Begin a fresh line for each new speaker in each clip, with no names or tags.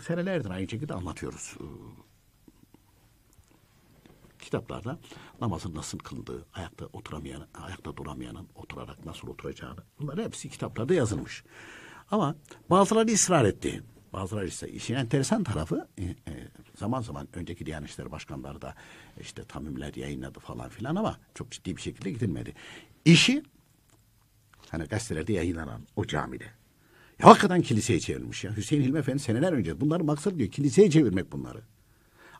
Senelerdir aynı şekilde anlatıyoruz. Ee, kitaplarda namazın nasıl kıldığı, ayakta oturamayan, ayakta duramayanın oturarak nasıl oturacağını bunlar hepsi kitaplarda yazılmış. Ama bazıları ısrar etti. Bazıları ise işin enteresan tarafı e, e, zaman zaman önceki Diyanet İşleri Başkanları da işte tamimler yayınladı falan filan ama çok ciddi bir şekilde gidilmedi. İşi hani gazetelerde yayınlanan o camide e, hakikaten kiliseye çevirmiş ya. Hüseyin Hilmi Efendi seneler önce bunları maksat diyor kiliseye çevirmek bunları.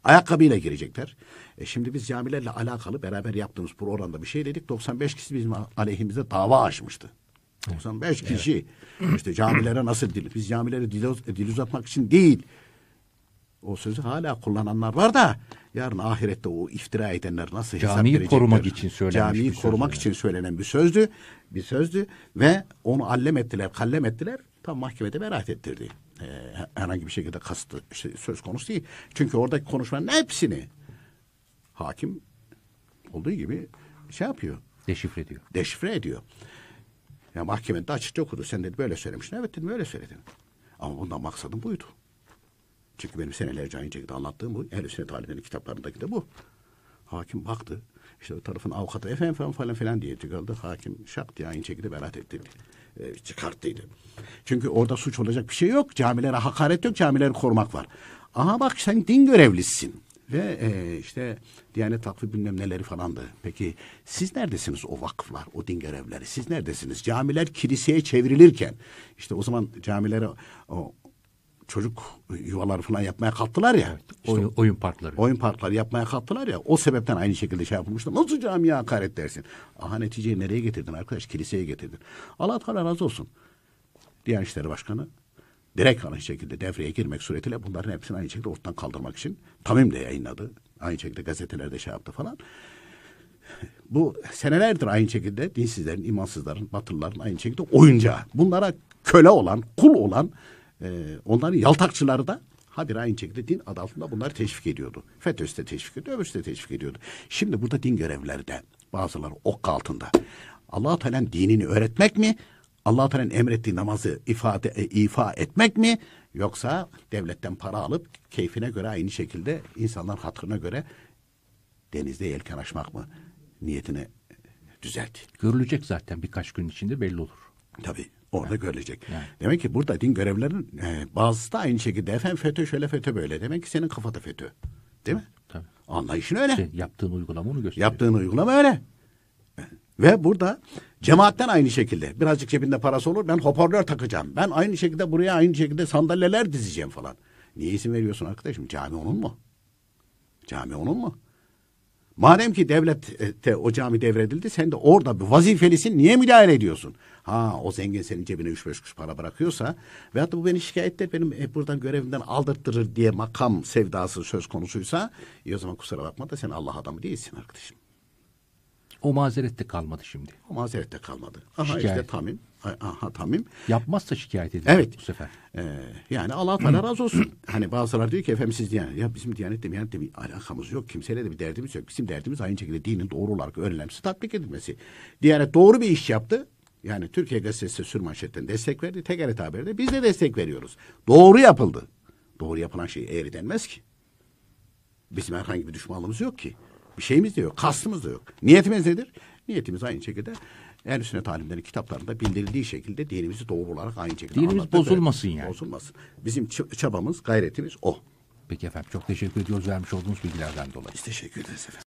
Ayakkabıyla girecekler. E şimdi biz camilerle alakalı beraber yaptığımız bu oranda bir şey dedik. 95 kişi bizim aleyhimize dava açmıştı. 95 kişi. Evet. İşte camilere nasıl dil? Biz camileri dil, dil uzatmak için değil. O sözü hala kullananlar var da yarın ahirette o iftira edenler nasıl hesap Camiyi verecekler? korumak için söylenmiş Camiyi korumak söz için söylenen bir sözdü. Bir sözdü ve onu allem ettiler, kallem ettiler tam mahkemede beraat ettirdi. E, herhangi bir şekilde kastı işte söz konusu değil. Çünkü oradaki konuşmanın hepsini hakim olduğu gibi şey yapıyor. Deşifre ediyor. Deşifre ediyor. Ya mahkemede açıkça okudu. Sen dedi böyle söylemiştin. Evet dedim öyle söyledim. Ama bundan maksadım buydu. Çünkü benim senelerce aynı şekilde anlattığım bu. Ehl-i Sünnet alimlerinin kitaplarındaki de bu. Hakim baktı. İşte o tarafın avukatı efendim falan falan filan diye çıkardı. Hakim şak diye aynı şekilde beraat ettirdi. E, çıkarttıydı. Çünkü orada suç olacak bir şey yok. Camilere hakaret yok. Camileri korumak var. Aha bak sen din görevlisisin. Ve e, işte Diyanet Vakfı bilmem neleri falandı. Peki siz neredesiniz o vakıflar, o din görevleri? Siz neredesiniz? Camiler kiliseye çevrilirken işte o zaman camilere o, çocuk yuvaları falan yapmaya kalktılar ya. Evet, işte oyun, oyun parkları. Oyun parkları yapmaya kalktılar ya. O sebepten aynı şekilde şey yapılmıştı. Nasıl camiye hakaret dersin? Aha neticeyi nereye getirdin arkadaş? Kiliseye getirdin. Allah Teala razı olsun. Diyanet İşleri Başkanı direkt aynı şekilde devreye girmek suretiyle bunların hepsini aynı şekilde ortadan kaldırmak için Tamim de yayınladı. Aynı şekilde gazetelerde şey yaptı falan. Bu senelerdir aynı şekilde dinsizlerin, imansızların, batılıların aynı şekilde oyuncağı. Bunlara köle olan, kul olan e, ee, onların yaltakçıları da habire aynı şekilde din adı altında bunlar teşvik ediyordu. FETÖ'sü de teşvik ediyordu, öbürsü de teşvik ediyordu. Şimdi burada din görevlerde bazıları ok altında. allah Teala'nın dinini öğretmek mi? allah Teala'nın emrettiği namazı ifade, e, ifa etmek mi? Yoksa devletten para alıp keyfine göre aynı şekilde insanlar hatırına göre denizde yelken açmak mı? niyetini düzelt? Görülecek zaten birkaç gün içinde belli olur. Tabii. Orada evet. görülecek. Evet. Demek ki burada din görevlerinin e, bazısı da aynı şekilde efendim FETÖ şöyle FETÖ böyle. Demek ki senin kafada FETÖ. Değil mi? Tabii. Anlayışın öyle. Şey, yaptığın uygulama onu gösteriyor. Yaptığın uygulama öyle. Ve burada cemaatten aynı şekilde birazcık cebinde parası olur ben hoparlör takacağım. Ben aynı şekilde buraya aynı şekilde sandalyeler dizeceğim falan. Niye isim veriyorsun arkadaşım? Cami onun mu? Cami onun mu? Madem ki devlette e, o cami devredildi sen de orada bir vazifelisin niye müdahale ediyorsun? Ha o zengin senin cebine üç beş kuş para bırakıyorsa ve hatta bu beni şikayette, benim e, buradan görevimden aldırttırır diye makam sevdası söz konusuysa e, o zaman kusura bakma da sen Allah adamı değilsin arkadaşım. O mazerette kalmadı şimdi. O mazerette kalmadı. Aha şikayet. işte tamim. Aha tamim. Yapmazsa şikayet edilir evet. bu sefer. Ee, yani Allah Teala razı olsun. hani bazıları diyor ki efendim siz yani ya bizim Diyanet'le Diyanet'le bir alakamız yok. Kimseyle de bir derdimiz yok. Bizim derdimiz aynı şekilde dinin doğru olarak öğrenilmesi tatbik edilmesi. Diyanet doğru bir iş yaptı. Yani Türkiye Gazetesi sürmanşetten destek verdi. Tegaret Haber'de biz de destek veriyoruz. Doğru yapıldı. Doğru yapılan şey eğri denmez ki. Bizim herhangi bir düşmanlığımız yok ki. Bir şeyimiz de yok. Kastımız da yok. Niyetimiz nedir? Niyetimiz aynı şekilde en üstüne talimlerin kitaplarında bildirildiği şekilde dinimizi doğru olarak aynı şekilde Dinimiz bozulmasın yani. Bozulmasın. Bizim çabamız, gayretimiz o. Peki efendim çok teşekkür ediyoruz vermiş olduğunuz bilgilerden dolayı. Biz teşekkür ederiz efendim.